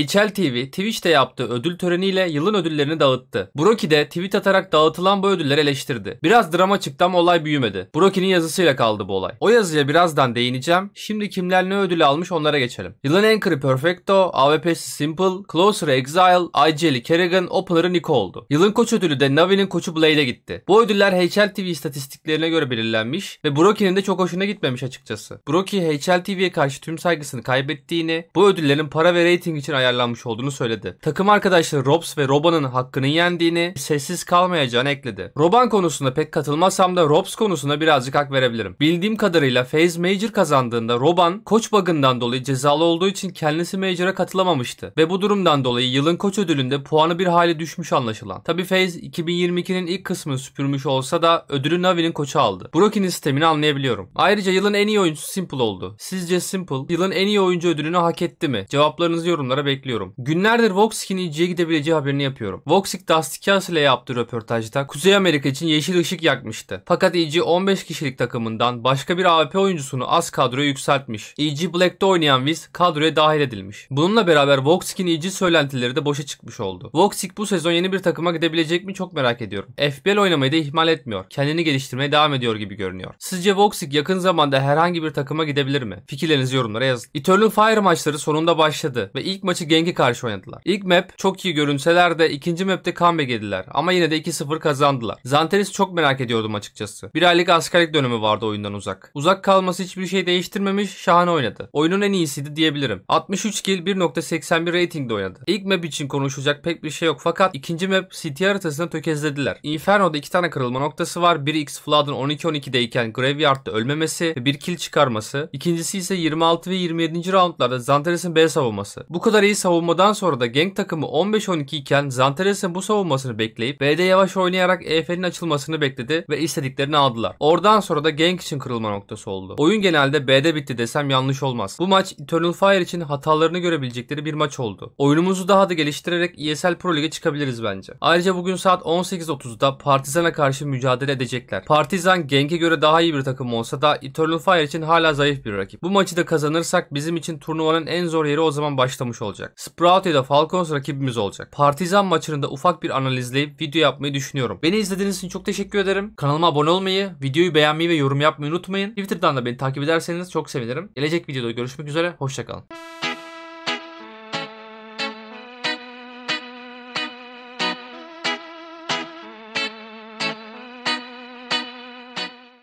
HL TV, Twitch'te yaptığı ödül töreniyle yılın ödüllerini dağıttı. Broki de tweet atarak dağıtılan bu ödülleri eleştirdi. Biraz drama çıktı ama olay büyümedi. Broki'nin yazısıyla kaldı bu olay. O yazıya birazdan değineceğim. Şimdi kimler ne ödülü almış onlara geçelim. Yılın Anchor'ı Perfecto, AWP'si Simple, Closer Exile, IGL'i Kerrigan, Opener'ı Nico oldu. Yılın koç ödülü de Navi'nin koçu Blade'e gitti. Bu ödüller HL TV istatistiklerine göre belirlenmiş ve Broki'nin de çok hoşuna gitmemiş açıkçası. Broki HL TV'ye karşı tüm saygısını kaybettiğini, bu ödüllerin para ve reyting için ayarlanmıştı ayarlanmış olduğunu söyledi. Takım arkadaşları Robs ve Roban'ın hakkının yendiğini, sessiz kalmayacağını ekledi. Roban konusunda pek katılmasam da Robs konusunda birazcık hak verebilirim. Bildiğim kadarıyla FaZe Major kazandığında Roban koç bug'ından dolayı cezalı olduğu için kendisi Major'a katılamamıştı ve bu durumdan dolayı yılın koç ödülünde puanı bir hali düşmüş anlaşılan. Tabi FaZe 2022'nin ilk kısmını süpürmüş olsa da ödülü Navi'nin koça aldı. Brook'in sistemini anlayabiliyorum. Ayrıca yılın en iyi oyuncusu Simple oldu. Sizce Simple yılın en iyi oyuncu ödülünü hak etti mi? Cevaplarınızı yorumlara bekliyorum bekliyorum. Günlerdir Voxk'in İnci'ye gidebileceği haberini yapıyorum. Voxk Dusty Castle yaptığı röportajda Kuzey Amerika için yeşil ışık yakmıştı. Fakat EG 15 kişilik takımından başka bir AWP oyuncusunu az kadroya yükseltmiş. EG Black'te oynayan viz kadroya dahil edilmiş. Bununla beraber Voxk'in EG söylentileri de boşa çıkmış oldu. Voxk bu sezon yeni bir takıma gidebilecek mi çok merak ediyorum. FBL oynamayı da ihmal etmiyor. Kendini geliştirmeye devam ediyor gibi görünüyor. Sizce Voxk yakın zamanda herhangi bir takıma gidebilir mi? Fikirlerinizi yorumlara yazın. Eternal Fire maçları sonunda başladı ve ilk maçı Gengi karşı oynadılar. İlk map çok iyi görünseler de ikinci map'te comeback yediler ama yine de 2-0 kazandılar. Zanteris çok merak ediyordum açıkçası. Bir aylık askerlik dönemi vardı oyundan uzak. Uzak kalması hiçbir şey değiştirmemiş, şahane oynadı. Oyunun en iyisiydi diyebilirim. 63 kill 1.81 ratingde oynadı. İlk map için konuşulacak pek bir şey yok fakat ikinci map City haritasını tökezlediler. Inferno'da iki tane kırılma noktası var. Biri X Flood'un 12-12'deyken Graveyard'da ölmemesi ve bir kill çıkarması. İkincisi ise 26 ve 27. roundlarda Zanteris'in B savunması. Bu kadar iyi savunmadan sonra da Genk takımı 15-12 iken Zanteres'in bu savunmasını bekleyip B'de yavaş oynayarak EF'nin açılmasını bekledi ve istediklerini aldılar. Oradan sonra da Genk için kırılma noktası oldu. Oyun genelde B'de bitti desem yanlış olmaz. Bu maç Eternal Fire için hatalarını görebilecekleri bir maç oldu. Oyunumuzu daha da geliştirerek ESL Pro Lig'e çıkabiliriz bence. Ayrıca bugün saat 18.30'da Partizan'a karşı mücadele edecekler. Partizan Genk'e göre daha iyi bir takım olsa da Eternal Fire için hala zayıf bir rakip. Bu maçı da kazanırsak bizim için turnuvanın en zor yeri o zaman başlamış olacak olacak. Sprout ya da Falcons rakibimiz olacak. Partizan maçında ufak bir analizleyip video yapmayı düşünüyorum. Beni izlediğiniz için çok teşekkür ederim. Kanalıma abone olmayı, videoyu beğenmeyi ve yorum yapmayı unutmayın. Twitter'dan da beni takip ederseniz çok sevinirim. Gelecek videoda görüşmek üzere, hoşçakalın.